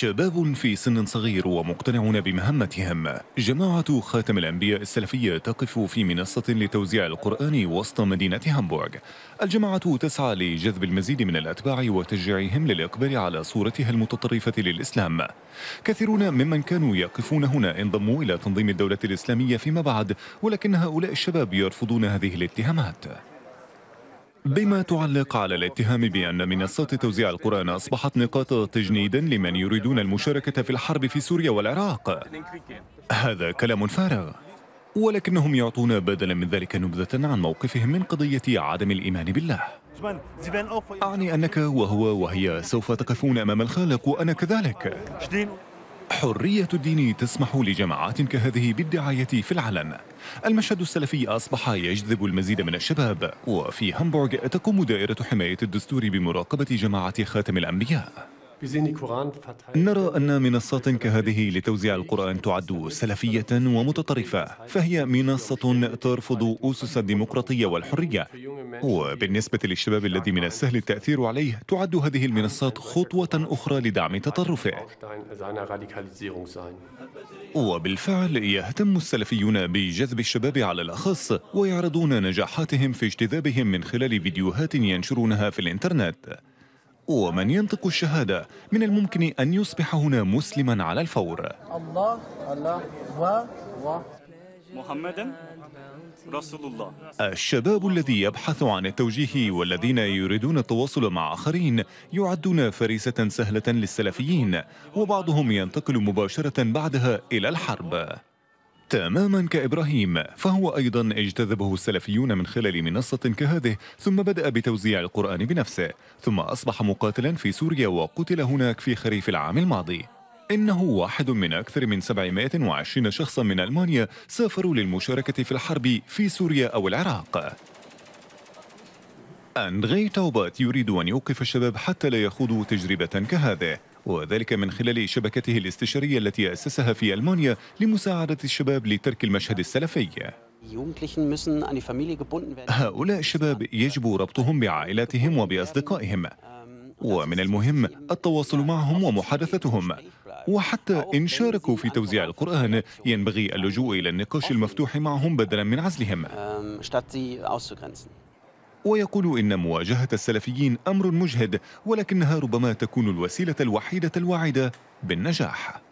شباب في سن صغير ومقتنعون بمهمتهم جماعة خاتم الأنبياء السلفية تقف في منصة لتوزيع القرآن وسط مدينة هامبورغ الجماعة تسعى لجذب المزيد من الأتباع وتشجيعهم للإقبال على صورتها المتطرفة للإسلام كثيرون ممن كانوا يقفون هنا انضموا إلى تنظيم الدولة الإسلامية فيما بعد ولكن هؤلاء الشباب يرفضون هذه الاتهامات بما تعلق على الاتهام بأن منصات توزيع القرآن أصبحت نقاط تجنيد لمن يريدون المشاركة في الحرب في سوريا والعراق هذا كلام فارغ ولكنهم يعطون بدلا من ذلك نبذة عن موقفهم من قضية عدم الإيمان بالله أعني أنك وهو وهي سوف تقفون أمام الخالق وأنا كذلك حرية الدين تسمح لجماعات كهذه بالدعاية في العلن المشهد السلفي أصبح يجذب المزيد من الشباب وفي هامبورغ تقوم دائرة حماية الدستور بمراقبة جماعة خاتم الأنبياء نرى أن منصات كهذه لتوزيع القرآن تعد سلفية ومتطرفة فهي منصة ترفض أسس الديمقراطية والحرية وبالنسبة للشباب الذي من السهل التأثير عليه تعد هذه المنصات خطوة أخرى لدعم تطرفه وبالفعل يهتم السلفيون بجذب الشباب على الأخص ويعرضون نجاحاتهم في اجتذابهم من خلال فيديوهات ينشرونها في الإنترنت ومن ينطق الشهادة من الممكن أن يصبح هنا مسلما على الفور الله الله و, و محمدا رسول الله الشباب الذي يبحث عن التوجيه والذين يريدون التواصل مع آخرين يعدون فريسة سهلة للسلفيين وبعضهم ينتقل مباشرة بعدها إلى الحرب تماما كإبراهيم فهو أيضا اجتذبه السلفيون من خلال منصة كهذه ثم بدأ بتوزيع القرآن بنفسه ثم أصبح مقاتلا في سوريا وقتل هناك في خريف العام الماضي إنه واحد من أكثر من 720 شخصا من ألمانيا سافروا للمشاركة في الحرب في سوريا أو العراق أندغي توبات يريد أن يوقف الشباب حتى لا يخوضوا تجربة كهذه وذلك من خلال شبكته الاستشارية التي أسسها في ألمانيا لمساعدة الشباب لترك المشهد السلفي هؤلاء الشباب يجب ربطهم بعائلاتهم وبأصدقائهم ومن المهم التواصل معهم ومحادثتهم وحتى إن شاركوا في توزيع القرآن ينبغي اللجوء إلى النقاش المفتوح معهم بدلا من عزلهم ويقول إن مواجهة السلفيين أمر مجهد ولكنها ربما تكون الوسيلة الوحيدة الواعدة بالنجاح